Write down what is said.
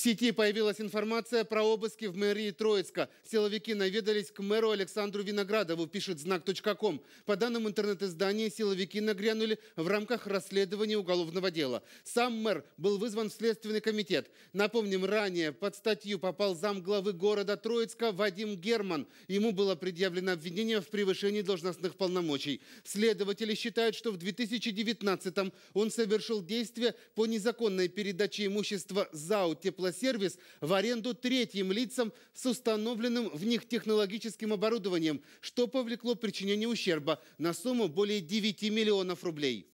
сети появилась информация про обыски в мэрии Троицка. Силовики наведались к мэру Александру Виноградову, пишет знак.ком. По данным интернет-издания, силовики нагрянули в рамках расследования уголовного дела. Сам мэр был вызван в Следственный комитет. Напомним, ранее под статью попал зам главы города Троицка Вадим Герман. Ему было предъявлено обвинение в превышении должностных полномочий. Следователи считают, что в 2019 он совершил действия по незаконной передаче имущества ЗАО «Теплосеть» сервис в аренду третьим лицам с установленным в них технологическим оборудованием, что повлекло причинение ущерба на сумму более 9 миллионов рублей.